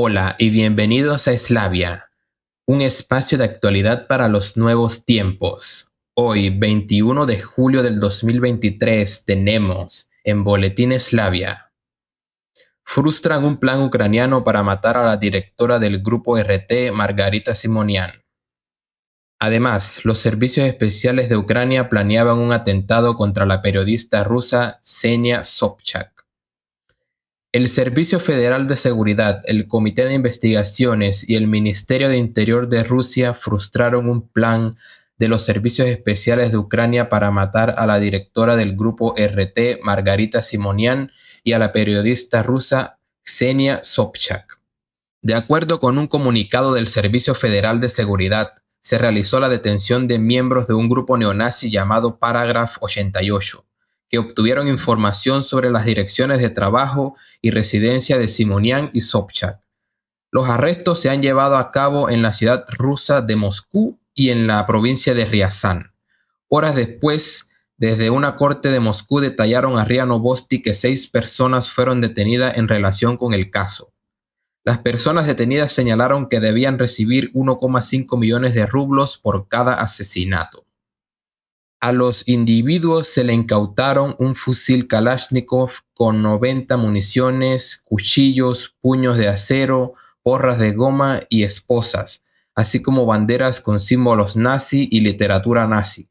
Hola y bienvenidos a Eslavia, un espacio de actualidad para los nuevos tiempos. Hoy, 21 de julio del 2023, tenemos en Boletín Eslavia. Frustran un plan ucraniano para matar a la directora del grupo RT, Margarita Simonian. Además, los servicios especiales de Ucrania planeaban un atentado contra la periodista rusa Senia Sobchak. El Servicio Federal de Seguridad, el Comité de Investigaciones y el Ministerio de Interior de Rusia frustraron un plan de los servicios especiales de Ucrania para matar a la directora del grupo RT, Margarita Simonian, y a la periodista rusa Xenia Sobchak. De acuerdo con un comunicado del Servicio Federal de Seguridad, se realizó la detención de miembros de un grupo neonazi llamado Paragraph 88 que obtuvieron información sobre las direcciones de trabajo y residencia de Simonian y Sobchak. Los arrestos se han llevado a cabo en la ciudad rusa de Moscú y en la provincia de Riazán. Horas después, desde una corte de Moscú detallaron a Riano que seis personas fueron detenidas en relación con el caso. Las personas detenidas señalaron que debían recibir 1,5 millones de rublos por cada asesinato. A los individuos se le incautaron un fusil Kalashnikov con 90 municiones, cuchillos, puños de acero, porras de goma y esposas, así como banderas con símbolos nazi y literatura nazi.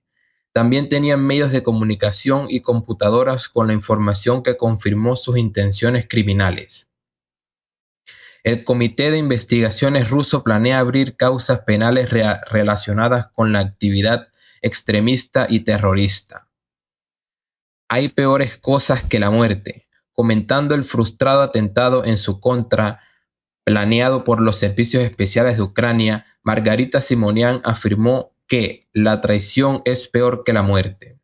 También tenían medios de comunicación y computadoras con la información que confirmó sus intenciones criminales. El Comité de Investigaciones ruso planea abrir causas penales relacionadas con la actividad extremista y terrorista. Hay peores cosas que la muerte, comentando el frustrado atentado en su contra planeado por los servicios especiales de Ucrania, Margarita Simonian afirmó que la traición es peor que la muerte.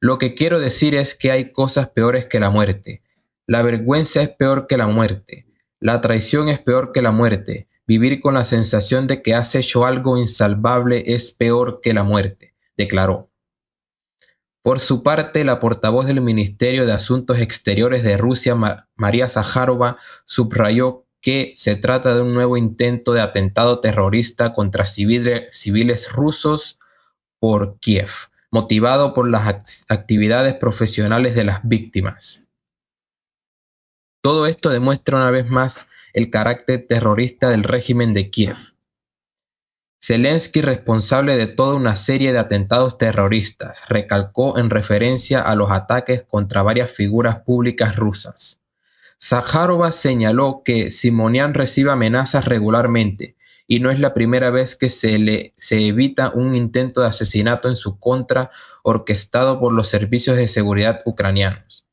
Lo que quiero decir es que hay cosas peores que la muerte. La vergüenza es peor que la muerte. La traición es peor que la muerte. Vivir con la sensación de que has hecho algo insalvable es peor que la muerte, declaró. Por su parte, la portavoz del Ministerio de Asuntos Exteriores de Rusia, María Zaharova, subrayó que se trata de un nuevo intento de atentado terrorista contra civiles rusos por Kiev, motivado por las actividades profesionales de las víctimas. Todo esto demuestra una vez más el carácter terrorista del régimen de Kiev. Zelensky, responsable de toda una serie de atentados terroristas, recalcó en referencia a los ataques contra varias figuras públicas rusas. Zakharova señaló que Simonian recibe amenazas regularmente y no es la primera vez que se le se evita un intento de asesinato en su contra orquestado por los servicios de seguridad ucranianos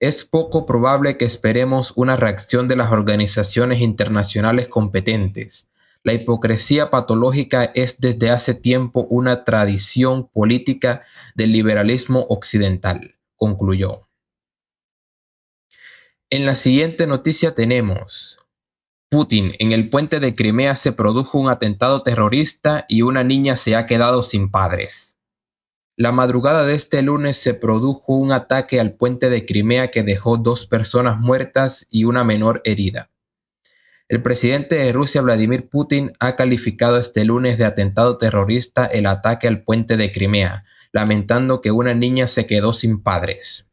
es poco probable que esperemos una reacción de las organizaciones internacionales competentes. La hipocresía patológica es desde hace tiempo una tradición política del liberalismo occidental, concluyó. En la siguiente noticia tenemos, Putin, en el puente de Crimea se produjo un atentado terrorista y una niña se ha quedado sin padres. La madrugada de este lunes se produjo un ataque al puente de Crimea que dejó dos personas muertas y una menor herida. El presidente de Rusia, Vladimir Putin, ha calificado este lunes de atentado terrorista el ataque al puente de Crimea, lamentando que una niña se quedó sin padres.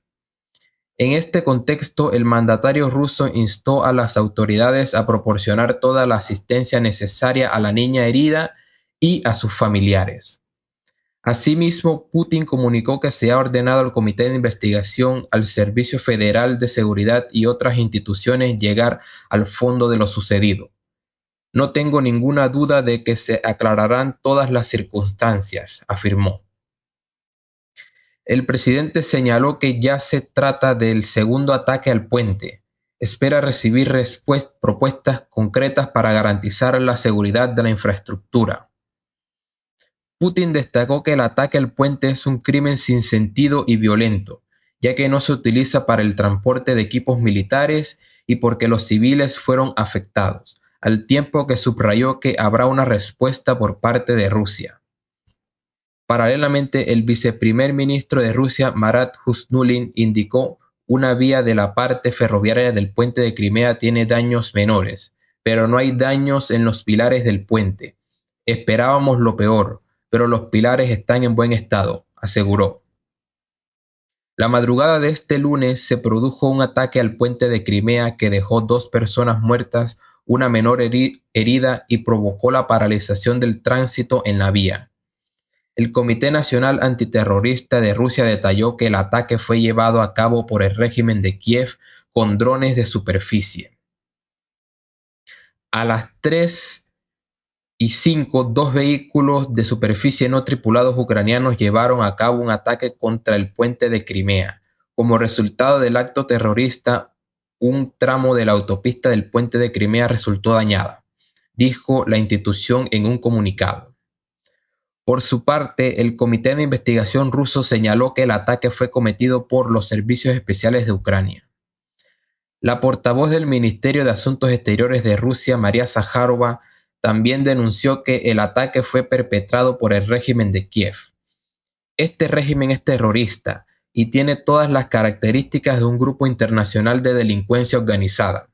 En este contexto, el mandatario ruso instó a las autoridades a proporcionar toda la asistencia necesaria a la niña herida y a sus familiares. Asimismo, Putin comunicó que se ha ordenado al Comité de Investigación, al Servicio Federal de Seguridad y otras instituciones llegar al fondo de lo sucedido. No tengo ninguna duda de que se aclararán todas las circunstancias, afirmó. El presidente señaló que ya se trata del segundo ataque al puente. Espera recibir propuestas concretas para garantizar la seguridad de la infraestructura. Putin destacó que el ataque al puente es un crimen sin sentido y violento, ya que no se utiliza para el transporte de equipos militares y porque los civiles fueron afectados, al tiempo que subrayó que habrá una respuesta por parte de Rusia. Paralelamente, el viceprimer ministro de Rusia, Marat Husnulin, indicó una vía de la parte ferroviaria del puente de Crimea tiene daños menores, pero no hay daños en los pilares del puente. Esperábamos lo peor, pero los pilares están en buen estado, aseguró. La madrugada de este lunes se produjo un ataque al puente de Crimea que dejó dos personas muertas, una menor herida y provocó la paralización del tránsito en la vía. El Comité Nacional Antiterrorista de Rusia detalló que el ataque fue llevado a cabo por el régimen de Kiev con drones de superficie. A las 3 y cinco, dos vehículos de superficie no tripulados ucranianos llevaron a cabo un ataque contra el puente de Crimea. Como resultado del acto terrorista, un tramo de la autopista del puente de Crimea resultó dañada, dijo la institución en un comunicado. Por su parte, el Comité de Investigación ruso señaló que el ataque fue cometido por los servicios especiales de Ucrania. La portavoz del Ministerio de Asuntos Exteriores de Rusia, María Zaharova, también denunció que el ataque fue perpetrado por el régimen de Kiev. Este régimen es terrorista y tiene todas las características de un grupo internacional de delincuencia organizada,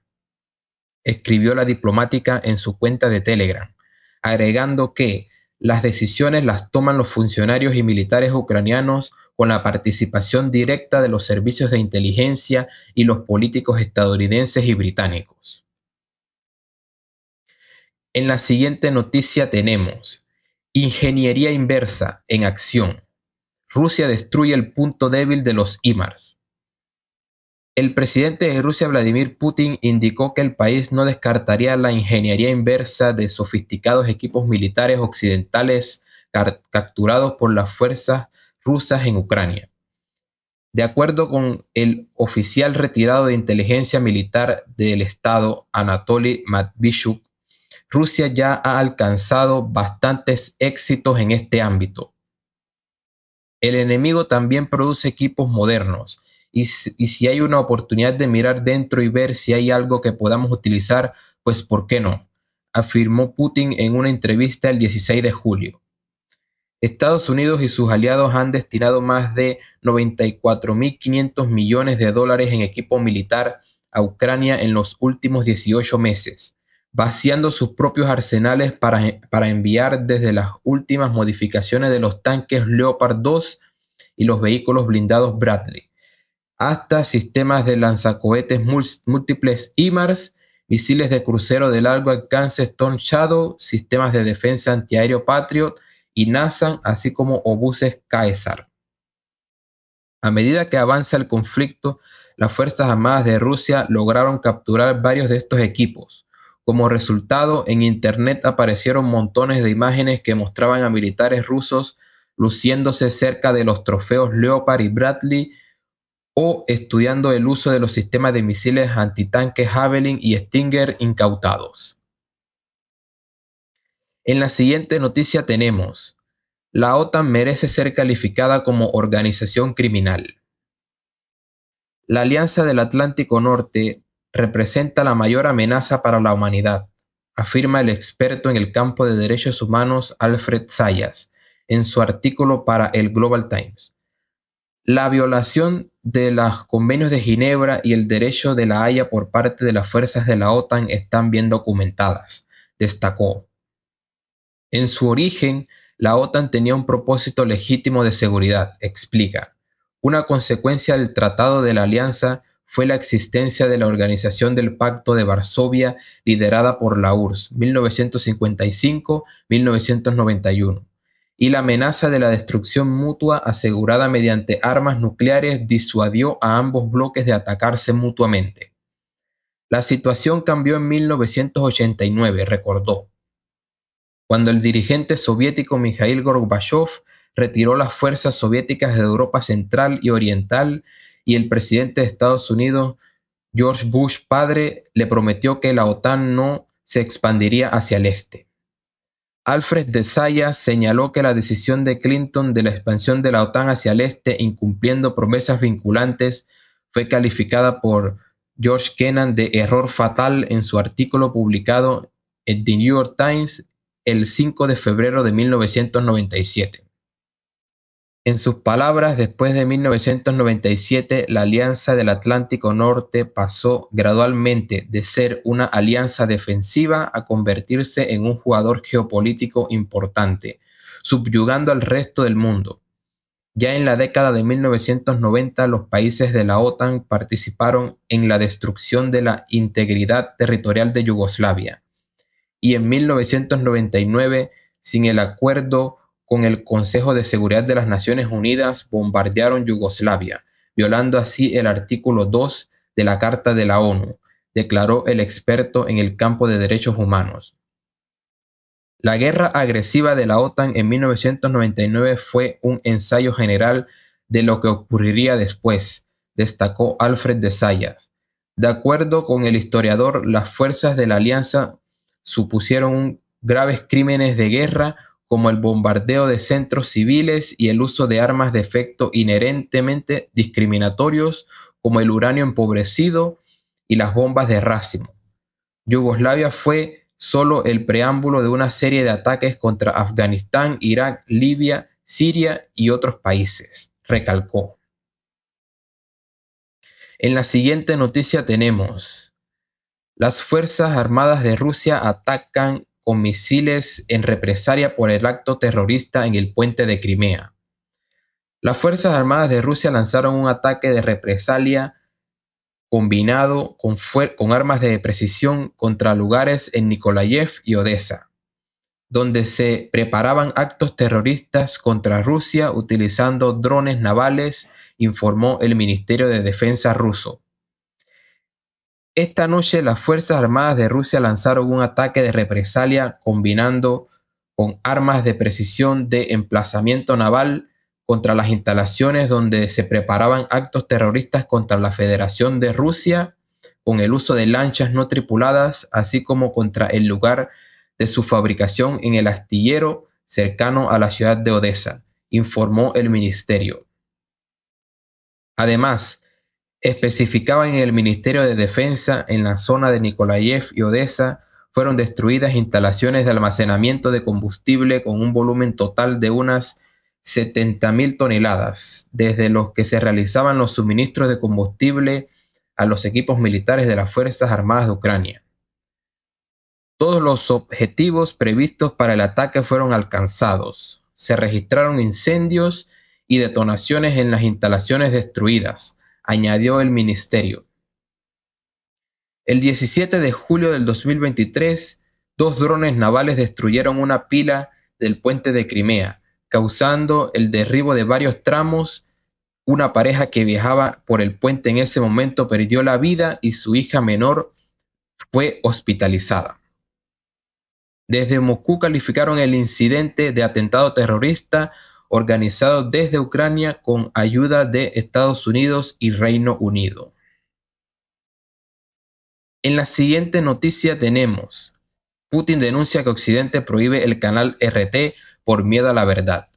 escribió la diplomática en su cuenta de Telegram, agregando que las decisiones las toman los funcionarios y militares ucranianos con la participación directa de los servicios de inteligencia y los políticos estadounidenses y británicos. En la siguiente noticia tenemos Ingeniería inversa en acción. Rusia destruye el punto débil de los IMARS. El presidente de Rusia, Vladimir Putin, indicó que el país no descartaría la ingeniería inversa de sofisticados equipos militares occidentales capturados por las fuerzas rusas en Ucrania. De acuerdo con el oficial retirado de inteligencia militar del Estado, Anatoly Matvishuk, Rusia ya ha alcanzado bastantes éxitos en este ámbito. El enemigo también produce equipos modernos y, si hay una oportunidad de mirar dentro y ver si hay algo que podamos utilizar, pues ¿por qué no? afirmó Putin en una entrevista el 16 de julio. Estados Unidos y sus aliados han destinado más de 94.500 millones de dólares en equipo militar a Ucrania en los últimos 18 meses, vaciando sus propios arsenales para, enviar desde las últimas modificaciones de los tanques Leopard 2 y los vehículos blindados Bradley, hasta sistemas de lanzacohetes múltiples IMARS, misiles de crucero de largo alcance Stone Shadow, sistemas de defensa antiaéreo Patriot y Nasan, así como obuses Caesar. A medida que avanza el conflicto, las Fuerzas Armadas de Rusia lograron capturar varios de estos equipos, como resultado, en Internet aparecieron montones de imágenes que mostraban a militares rusos luciéndose cerca de los trofeos Leopard y Bradley o estudiando el uso de los sistemas de misiles antitanque Javelin y Stinger incautados. En la siguiente noticia tenemos, la OTAN merece ser calificada como organización criminal. La Alianza del Atlántico Norte representa la mayor amenaza para la humanidad, afirma el experto en el campo de derechos humanos Alfred Sayas en su artículo para el Global Times. La violación de los convenios de Ginebra y el derecho de la Haya por parte de las fuerzas de la OTAN están bien documentadas, destacó. En su origen, la OTAN tenía un propósito legítimo de seguridad, explica, una consecuencia del Tratado de la Alianza fue la existencia de la Organización del Pacto de Varsovia liderada por la URSS 1955-1991 y la amenaza de la destrucción mutua asegurada mediante armas nucleares disuadió a ambos bloques de atacarse mutuamente. La situación cambió en 1989, recordó, cuando el dirigente soviético Mikhail Gorbachev retiró las fuerzas soviéticas de Europa Central y Oriental y el presidente de Estados Unidos, George Bush padre, le prometió que la OTAN no se expandiría hacia el este. Alfred de Saya señaló que la decisión de Clinton de la expansión de la OTAN hacia el este, incumpliendo promesas vinculantes, fue calificada por George Kennan de error fatal en su artículo publicado en The New York Times el 5 de febrero de 1997. En sus palabras, después de 1997, la Alianza del Atlántico Norte pasó gradualmente de ser una alianza defensiva a convertirse en un jugador geopolítico importante, subyugando al resto del mundo. Ya en la década de 1990, los países de la OTAN participaron en la destrucción de la integridad territorial de Yugoslavia. Y en 1999, sin el acuerdo con el Consejo de Seguridad de las Naciones Unidas bombardearon Yugoslavia, violando así el artículo 2 de la Carta de la ONU, declaró el experto en el campo de derechos humanos. La guerra agresiva de la OTAN en 1999 fue un ensayo general de lo que ocurriría después, destacó Alfred de Sayas. De acuerdo con el historiador, las fuerzas de la alianza supusieron graves crímenes de guerra, como el bombardeo de centros civiles y el uso de armas de efecto inherentemente discriminatorios, como el uranio empobrecido y las bombas de racimo. Yugoslavia fue solo el preámbulo de una serie de ataques contra Afganistán, Irak, Libia, Siria y otros países, recalcó. En la siguiente noticia tenemos, las Fuerzas Armadas de Rusia atacan con misiles en represalia por el acto terrorista en el puente de Crimea. Las Fuerzas Armadas de Rusia lanzaron un ataque de represalia combinado con, armas de precisión contra lugares en Nikolayev y Odessa, donde se preparaban actos terroristas contra Rusia utilizando drones navales, informó el Ministerio de Defensa ruso. Esta noche las Fuerzas Armadas de Rusia lanzaron un ataque de represalia combinando con armas de precisión de emplazamiento naval contra las instalaciones donde se preparaban actos terroristas contra la Federación de Rusia con el uso de lanchas no tripuladas, así como contra el lugar de su fabricación en el astillero cercano a la ciudad de Odessa, informó el ministerio. Además, Especificaba en el Ministerio de Defensa en la zona de Nikolayev y Odessa fueron destruidas instalaciones de almacenamiento de combustible con un volumen total de unas 70.000 toneladas, desde los que se realizaban los suministros de combustible a los equipos militares de las Fuerzas Armadas de Ucrania. Todos los objetivos previstos para el ataque fueron alcanzados. Se registraron incendios y detonaciones en las instalaciones destruidas, añadió el ministerio. El 17 de julio del 2023, dos drones navales destruyeron una pila del puente de Crimea, causando el derribo de varios tramos. Una pareja que viajaba por el puente en ese momento perdió la vida y su hija menor fue hospitalizada. Desde Moscú calificaron el incidente de atentado terrorista organizado desde Ucrania con ayuda de Estados Unidos y Reino Unido. En la siguiente noticia tenemos, Putin denuncia que Occidente prohíbe el canal RT por miedo a la verdad.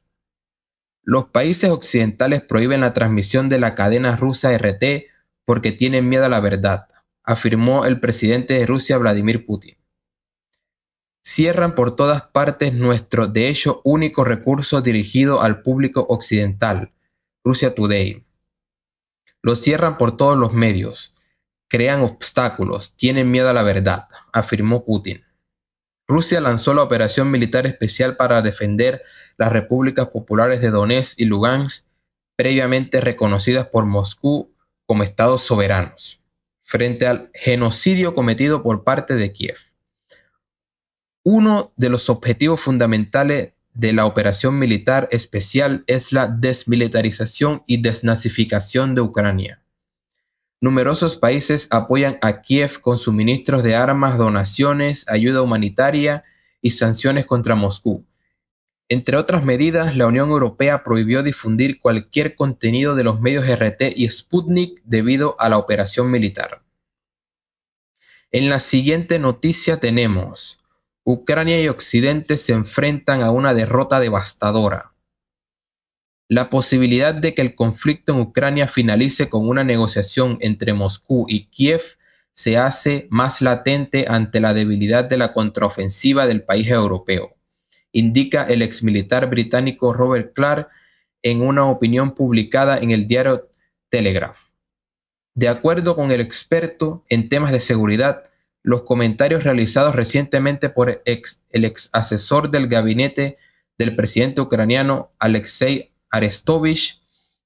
Los países occidentales prohíben la transmisión de la cadena rusa RT porque tienen miedo a la verdad, afirmó el presidente de Rusia Vladimir Putin cierran por todas partes nuestro, de hecho, único recurso dirigido al público occidental, Rusia Today. Lo cierran por todos los medios, crean obstáculos, tienen miedo a la verdad, afirmó Putin. Rusia lanzó la operación militar especial para defender las repúblicas populares de Donetsk y Lugansk, previamente reconocidas por Moscú como estados soberanos, frente al genocidio cometido por parte de Kiev. Uno de los objetivos fundamentales de la operación militar especial es la desmilitarización y desnazificación de Ucrania. Numerosos países apoyan a Kiev con suministros de armas, donaciones, ayuda humanitaria y sanciones contra Moscú. Entre otras medidas, la Unión Europea prohibió difundir cualquier contenido de los medios RT y Sputnik debido a la operación militar. En la siguiente noticia tenemos Ucrania y Occidente se enfrentan a una derrota devastadora. La posibilidad de que el conflicto en Ucrania finalice con una negociación entre Moscú y Kiev se hace más latente ante la debilidad de la contraofensiva del país europeo, indica el exmilitar británico Robert Clark en una opinión publicada en el diario Telegraph. De acuerdo con el experto en temas de seguridad, los comentarios realizados recientemente por el ex asesor del gabinete del presidente ucraniano Alexei Arestovich,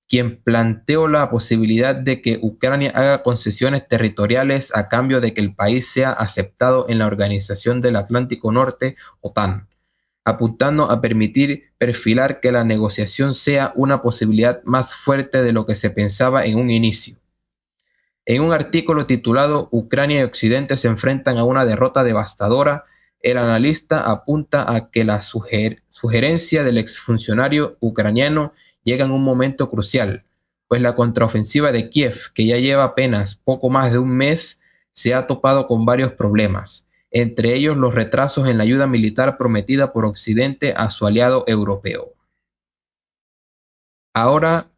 quien planteó la posibilidad de que Ucrania haga concesiones territoriales a cambio de que el país sea aceptado en la Organización del Atlántico Norte, OTAN, apuntando a permitir perfilar que la negociación sea una posibilidad más fuerte de lo que se pensaba en un inicio. En un artículo titulado Ucrania y Occidente se enfrentan a una derrota devastadora, el analista apunta a que la sugerencia del exfuncionario ucraniano llega en un momento crucial, pues la contraofensiva de Kiev, que ya lleva apenas poco más de un mes, se ha topado con varios problemas, entre ellos los retrasos en la ayuda militar prometida por Occidente a su aliado europeo. Ahora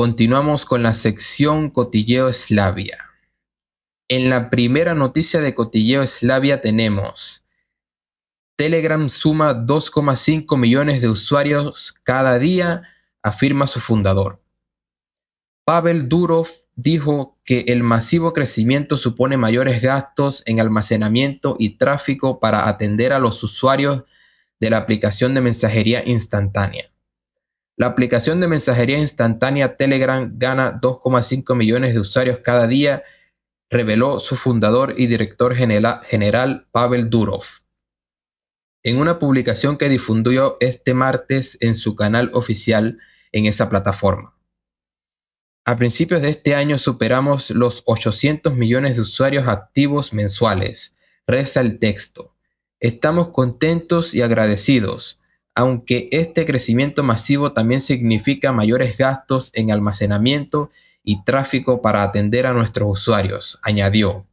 Continuamos con la sección Cotilleo Eslavia. En la primera noticia de Cotilleo Eslavia tenemos Telegram suma 2,5 millones de usuarios cada día, afirma su fundador. Pavel Durov dijo que el masivo crecimiento supone mayores gastos en almacenamiento y tráfico para atender a los usuarios de la aplicación de mensajería instantánea. La aplicación de mensajería instantánea Telegram gana 2,5 millones de usuarios cada día, reveló su fundador y director general, Pavel Durov. En una publicación que difundió este martes en su canal oficial en esa plataforma. A principios de este año superamos los 800 millones de usuarios activos mensuales, reza el texto. Estamos contentos y agradecidos aunque este crecimiento masivo también significa mayores gastos en almacenamiento y tráfico para atender a nuestros usuarios, añadió.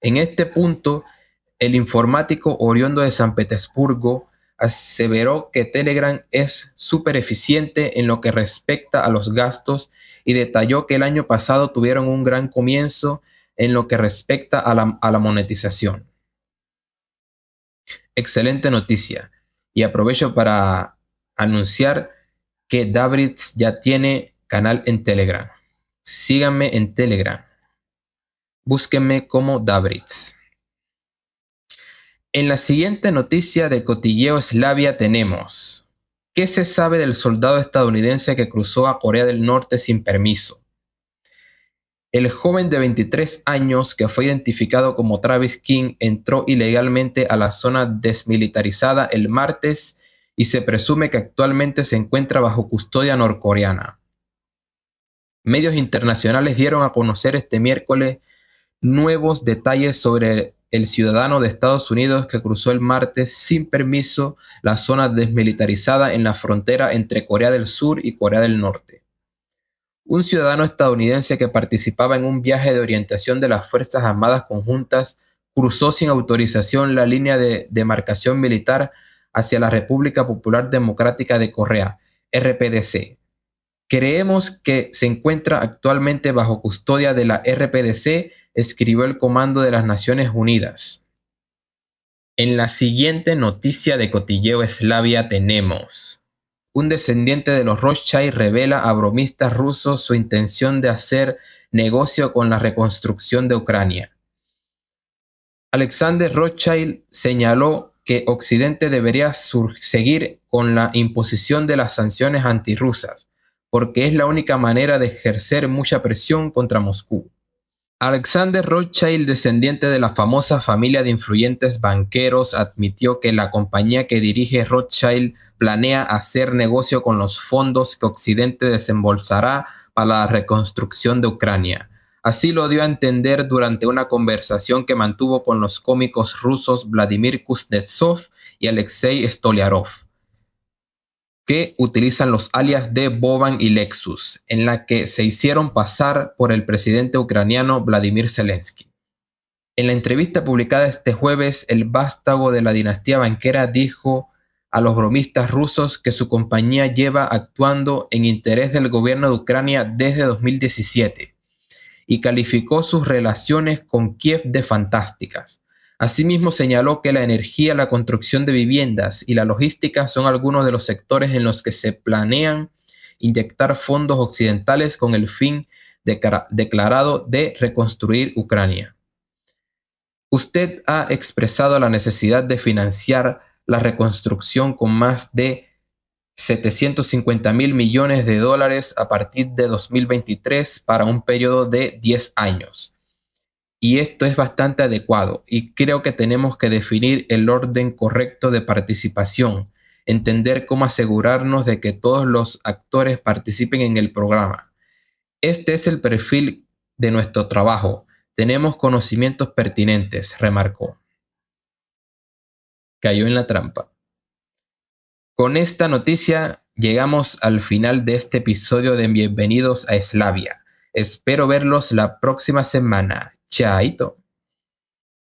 En este punto, el informático oriundo de San Petersburgo aseveró que Telegram es súper eficiente en lo que respecta a los gastos y detalló que el año pasado tuvieron un gran comienzo en lo que respecta a la, a la monetización. Excelente noticia. Y aprovecho para anunciar que Dabritz ya tiene canal en Telegram. Síganme en Telegram. Búsquenme como Dabritz. En la siguiente noticia de Cotilleo Eslavia tenemos, ¿qué se sabe del soldado estadounidense que cruzó a Corea del Norte sin permiso? El joven de 23 años que fue identificado como Travis King entró ilegalmente a la zona desmilitarizada el martes y se presume que actualmente se encuentra bajo custodia norcoreana. Medios internacionales dieron a conocer este miércoles nuevos detalles sobre el ciudadano de Estados Unidos que cruzó el martes sin permiso la zona desmilitarizada en la frontera entre Corea del Sur y Corea del Norte un ciudadano estadounidense que participaba en un viaje de orientación de las Fuerzas Armadas Conjuntas cruzó sin autorización la línea de demarcación militar hacia la República Popular Democrática de Corea, RPDC. Creemos que se encuentra actualmente bajo custodia de la RPDC, escribió el Comando de las Naciones Unidas. En la siguiente noticia de Cotilleo Eslavia tenemos un descendiente de los Rothschild revela a bromistas rusos su intención de hacer negocio con la reconstrucción de Ucrania. Alexander Rothschild señaló que Occidente debería seguir con la imposición de las sanciones antirrusas, porque es la única manera de ejercer mucha presión contra Moscú. Alexander Rothschild, descendiente de la famosa familia de influyentes banqueros, admitió que la compañía que dirige Rothschild planea hacer negocio con los fondos que Occidente desembolsará para la reconstrucción de Ucrania. Así lo dio a entender durante una conversación que mantuvo con los cómicos rusos Vladimir Kuznetsov y Alexei Stoliarov que utilizan los alias de Boban y Lexus, en la que se hicieron pasar por el presidente ucraniano Vladimir Zelensky. En la entrevista publicada este jueves, el vástago de la dinastía banquera dijo a los bromistas rusos que su compañía lleva actuando en interés del gobierno de Ucrania desde 2017 y calificó sus relaciones con Kiev de fantásticas. Asimismo, señaló que la energía, la construcción de viviendas y la logística son algunos de los sectores en los que se planean inyectar fondos occidentales con el fin declarado de reconstruir Ucrania. Usted ha expresado la necesidad de financiar la reconstrucción con más de 750 mil millones de dólares a partir de 2023 para un periodo de 10 años y esto es bastante adecuado y creo que tenemos que definir el orden correcto de participación, entender cómo asegurarnos de que todos los actores participen en el programa. Este es el perfil de nuestro trabajo. Tenemos conocimientos pertinentes, remarcó. Cayó en la trampa. Con esta noticia llegamos al final de este episodio de Bienvenidos a Eslavia. Espero verlos la próxima semana. Chaito.